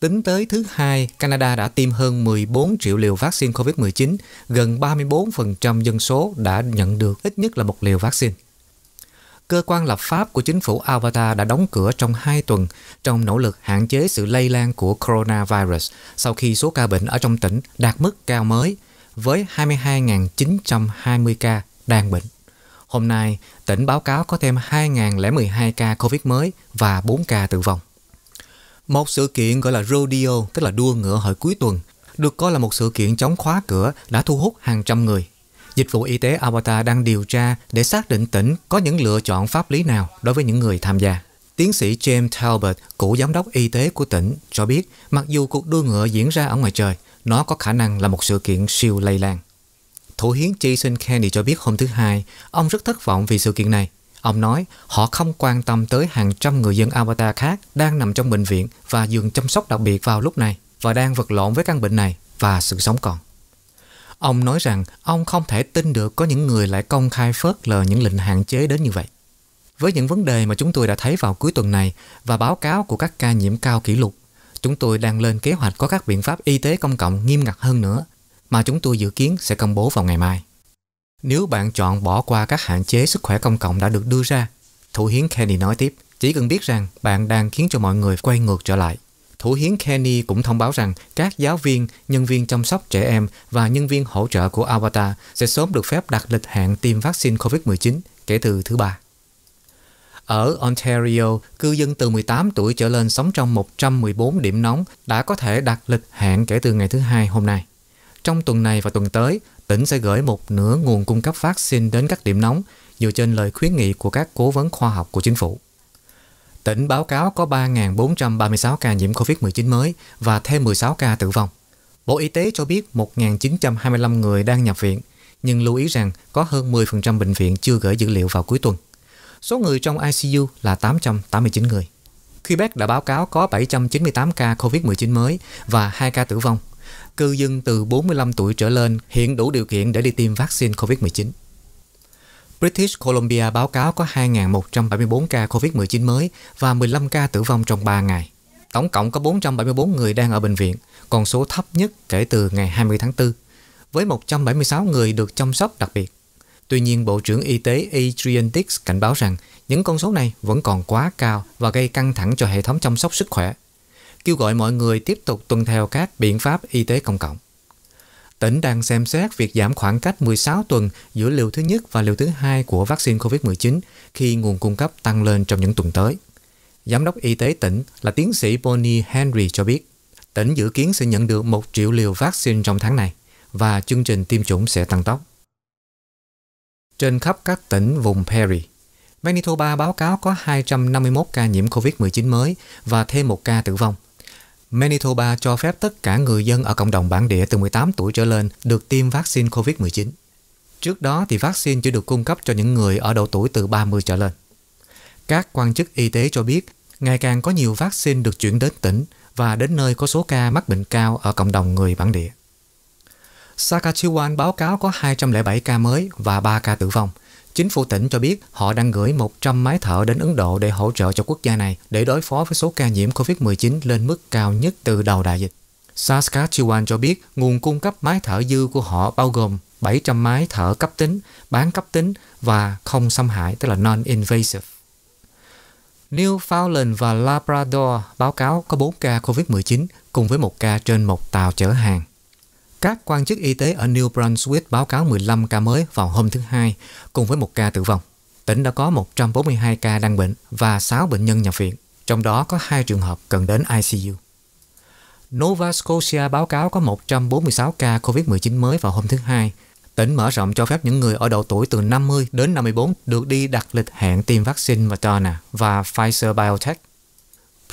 Tính tới thứ hai, Canada đã tiêm hơn 14 triệu liều vaccine COVID-19, gần 34% dân số đã nhận được ít nhất là một liều vaccine. Cơ quan lập pháp của chính phủ Alberta đã đóng cửa trong hai tuần trong nỗ lực hạn chế sự lây lan của coronavirus sau khi số ca bệnh ở trong tỉnh đạt mức cao mới với 22.920 ca đang bệnh. Hôm nay, tỉnh báo cáo có thêm 2.012 ca COVID mới và 4 ca tử vong. Một sự kiện gọi là rodeo, tức là đua ngựa hồi cuối tuần, được coi là một sự kiện chống khóa cửa đã thu hút hàng trăm người. Dịch vụ y tế Alberta đang điều tra để xác định tỉnh có những lựa chọn pháp lý nào đối với những người tham gia. Tiến sĩ James Talbot, cựu giám đốc y tế của tỉnh, cho biết mặc dù cuộc đua ngựa diễn ra ở ngoài trời, nó có khả năng là một sự kiện siêu lây lan. Thủ hiến Jason Kenney cho biết hôm thứ Hai, ông rất thất vọng vì sự kiện này. Ông nói họ không quan tâm tới hàng trăm người dân Alberta khác đang nằm trong bệnh viện và giường chăm sóc đặc biệt vào lúc này và đang vật lộn với căn bệnh này và sự sống còn. Ông nói rằng ông không thể tin được có những người lại công khai phớt lờ những lệnh hạn chế đến như vậy. Với những vấn đề mà chúng tôi đã thấy vào cuối tuần này và báo cáo của các ca nhiễm cao kỷ lục, chúng tôi đang lên kế hoạch có các biện pháp y tế công cộng nghiêm ngặt hơn nữa mà chúng tôi dự kiến sẽ công bố vào ngày mai. Nếu bạn chọn bỏ qua các hạn chế sức khỏe công cộng đã được đưa ra, Thủ hiến Kenny nói tiếp, chỉ cần biết rằng bạn đang khiến cho mọi người quay ngược trở lại. Thủ hiến Kenny cũng thông báo rằng các giáo viên, nhân viên chăm sóc trẻ em và nhân viên hỗ trợ của Alberta sẽ sớm được phép đặt lịch hẹn tiêm vaccine COVID-19 kể từ thứ ba. Ở Ontario, cư dân từ 18 tuổi trở lên sống trong 114 điểm nóng đã có thể đặt lịch hẹn kể từ ngày thứ hai hôm nay. Trong tuần này và tuần tới, tỉnh sẽ gửi một nửa nguồn cung cấp vaccine đến các điểm nóng dựa trên lời khuyến nghị của các cố vấn khoa học của chính phủ. Tỉnh báo cáo có 3.436 ca nhiễm COVID-19 mới và thêm 16 ca tử vong. Bộ Y tế cho biết 1.925 người đang nhập viện, nhưng lưu ý rằng có hơn 10% bệnh viện chưa gửi dữ liệu vào cuối tuần. Số người trong ICU là 889 người. Quebec đã báo cáo có 798 ca COVID-19 mới và 2 ca tử vong, cư dân từ 45 tuổi trở lên hiện đủ điều kiện để đi tiêm vaccine COVID-19. British Columbia báo cáo có 2.174 ca COVID-19 mới và 15 ca tử vong trong 3 ngày. Tổng cộng có 474 người đang ở bệnh viện, con số thấp nhất kể từ ngày 20 tháng 4, với 176 người được chăm sóc đặc biệt. Tuy nhiên, Bộ trưởng Y tế Adrian Dix cảnh báo rằng những con số này vẫn còn quá cao và gây căng thẳng cho hệ thống chăm sóc sức khỏe kêu gọi mọi người tiếp tục tuân theo các biện pháp y tế công cộng. Tỉnh đang xem xét việc giảm khoảng cách 16 tuần giữa liều thứ nhất và liều thứ hai của vaccine COVID-19 khi nguồn cung cấp tăng lên trong những tuần tới. Giám đốc y tế tỉnh là tiến sĩ Bonnie Henry cho biết, tỉnh dự kiến sẽ nhận được 1 triệu liều vaccine trong tháng này và chương trình tiêm chủng sẽ tăng tốc. Trên khắp các tỉnh vùng Perry, Manitoba báo cáo có 251 ca nhiễm COVID-19 mới và thêm một ca tử vong – Manitoba cho phép tất cả người dân ở cộng đồng bản địa từ 18 tuổi trở lên được tiêm vaccine COVID-19. Trước đó thì vaccine chỉ được cung cấp cho những người ở độ tuổi từ 30 trở lên. Các quan chức y tế cho biết, ngày càng có nhiều vaccine được chuyển đến tỉnh và đến nơi có số ca mắc bệnh cao ở cộng đồng người bản địa. Saskatchewan báo cáo có 207 ca mới và 3 ca tử vong – Chính phủ tỉnh cho biết họ đang gửi 100 máy thở đến Ấn Độ để hỗ trợ cho quốc gia này để đối phó với số ca nhiễm COVID-19 lên mức cao nhất từ đầu đại dịch. Saskatchewan cho biết nguồn cung cấp máy thở dư của họ bao gồm 700 máy thở cấp tính, bán cấp tính và không xâm hại, tức là non-invasive. Newfoundland và Labrador báo cáo có 4 ca COVID-19 cùng với một ca trên một tàu chở hàng. Các quan chức y tế ở New Brunswick báo cáo 15 ca mới vào hôm thứ Hai, cùng với một ca tử vong. Tỉnh đã có 142 ca đang bệnh và 6 bệnh nhân nhập viện, trong đó có 2 trường hợp cần đến ICU. Nova Scotia báo cáo có 146 ca COVID-19 mới vào hôm thứ Hai. Tỉnh mở rộng cho phép những người ở độ tuổi từ 50 đến 54 được đi đặt lịch hẹn tiêm vaccine Moderna và Pfizer-BioNTech.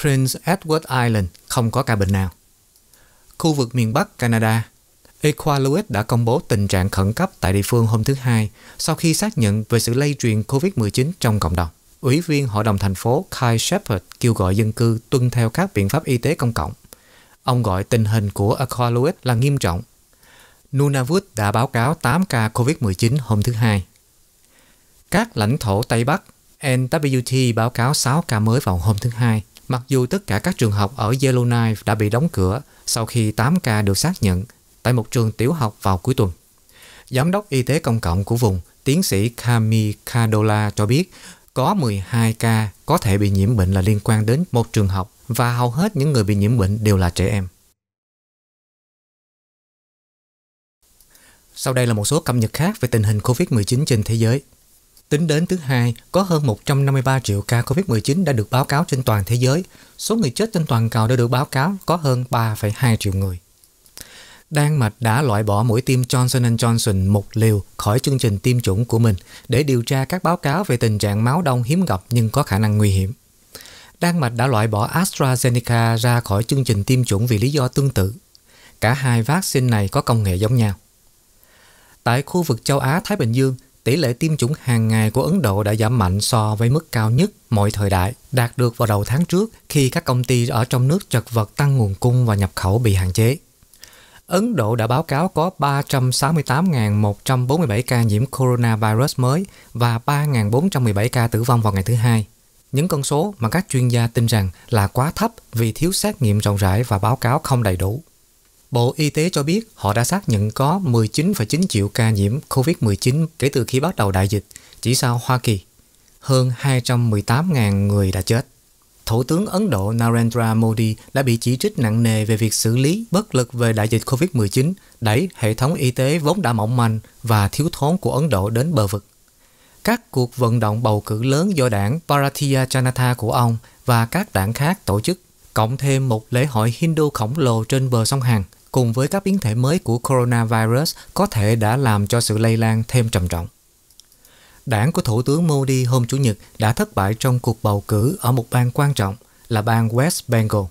Prince Edward Island không có ca bệnh nào. Khu vực miền Bắc Canada Equaluet đã công bố tình trạng khẩn cấp tại địa phương hôm thứ Hai sau khi xác nhận về sự lây truyền COVID-19 trong cộng đồng. Ủy viên Hội đồng thành phố Kai Shepard kêu gọi dân cư tuân theo các biện pháp y tế công cộng. Ông gọi tình hình của Equaluet là nghiêm trọng. Nunavut đã báo cáo 8 ca COVID-19 hôm thứ Hai. Các lãnh thổ Tây Bắc, NWT báo cáo 6 ca mới vào hôm thứ Hai, mặc dù tất cả các trường học ở Yellowknife đã bị đóng cửa sau khi 8 ca được xác nhận tại một trường tiểu học vào cuối tuần. Giám đốc y tế công cộng của vùng, tiến sĩ Kami Kadola cho biết có 12 ca có thể bị nhiễm bệnh là liên quan đến một trường học và hầu hết những người bị nhiễm bệnh đều là trẻ em. Sau đây là một số cập nhật khác về tình hình COVID-19 trên thế giới. Tính đến thứ hai, có hơn 153 triệu ca COVID-19 đã được báo cáo trên toàn thế giới. Số người chết trên toàn cầu đã được báo cáo có hơn 3,2 triệu người. Đan Mạch đã loại bỏ mũi tiêm Johnson Johnson một liều khỏi chương trình tiêm chủng của mình để điều tra các báo cáo về tình trạng máu đông hiếm gặp nhưng có khả năng nguy hiểm. Đan Mạch đã loại bỏ AstraZeneca ra khỏi chương trình tiêm chủng vì lý do tương tự. Cả hai vaccine này có công nghệ giống nhau. Tại khu vực châu Á-Thái Bình Dương, tỷ lệ tiêm chủng hàng ngày của Ấn Độ đã giảm mạnh so với mức cao nhất mọi thời đại, đạt được vào đầu tháng trước khi các công ty ở trong nước chật vật tăng nguồn cung và nhập khẩu bị hạn chế. Ấn Độ đã báo cáo có 368.147 ca nhiễm coronavirus mới và 3.417 ca tử vong vào ngày thứ hai. Những con số mà các chuyên gia tin rằng là quá thấp vì thiếu xét nghiệm rộng rãi và báo cáo không đầy đủ. Bộ Y tế cho biết họ đã xác nhận có 19,9 triệu ca nhiễm COVID-19 kể từ khi bắt đầu đại dịch, chỉ sau Hoa Kỳ. Hơn 218.000 người đã chết. Thủ tướng Ấn Độ Narendra Modi đã bị chỉ trích nặng nề về việc xử lý bất lực về đại dịch COVID-19, đẩy hệ thống y tế vốn đã mỏng manh và thiếu thốn của Ấn Độ đến bờ vực. Các cuộc vận động bầu cử lớn do đảng Bharatiya Janata của ông và các đảng khác tổ chức, cộng thêm một lễ hội Hindu khổng lồ trên bờ sông Hàn cùng với các biến thể mới của coronavirus có thể đã làm cho sự lây lan thêm trầm trọng. Đảng của Thủ tướng Modi hôm Chủ nhật đã thất bại trong cuộc bầu cử ở một bang quan trọng là bang West Bengal.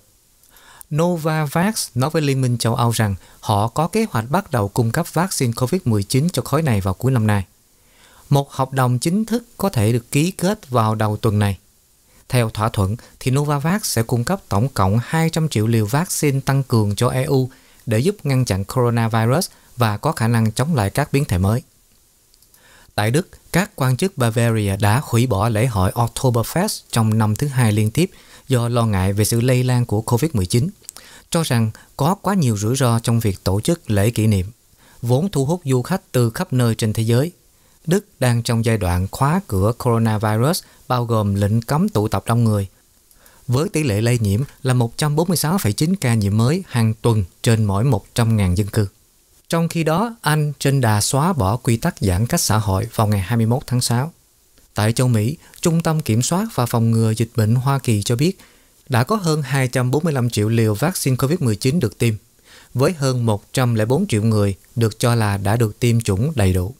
Novavax nói với Liên minh châu Âu rằng họ có kế hoạch bắt đầu cung cấp vaccine COVID-19 cho khối này vào cuối năm nay. Một hợp đồng chính thức có thể được ký kết vào đầu tuần này. Theo thỏa thuận, thì Novavax sẽ cung cấp tổng cộng 200 triệu liều vaccine tăng cường cho EU để giúp ngăn chặn coronavirus và có khả năng chống lại các biến thể mới. Tại Đức, các quan chức Bavaria đã hủy bỏ lễ hội Oktoberfest trong năm thứ hai liên tiếp do lo ngại về sự lây lan của COVID-19, cho rằng có quá nhiều rủi ro trong việc tổ chức lễ kỷ niệm, vốn thu hút du khách từ khắp nơi trên thế giới. Đức đang trong giai đoạn khóa cửa coronavirus bao gồm lệnh cấm tụ tập đông người, với tỷ lệ lây nhiễm là 146,9 ca nhiễm mới hàng tuần trên mỗi 100.000 dân cư. Trong khi đó, Anh trên đà xóa bỏ quy tắc giãn cách xã hội vào ngày 21 tháng 6. Tại châu Mỹ, Trung tâm Kiểm soát và Phòng ngừa Dịch bệnh Hoa Kỳ cho biết đã có hơn 245 triệu liều vaccine COVID-19 được tiêm, với hơn 104 triệu người được cho là đã được tiêm chủng đầy đủ.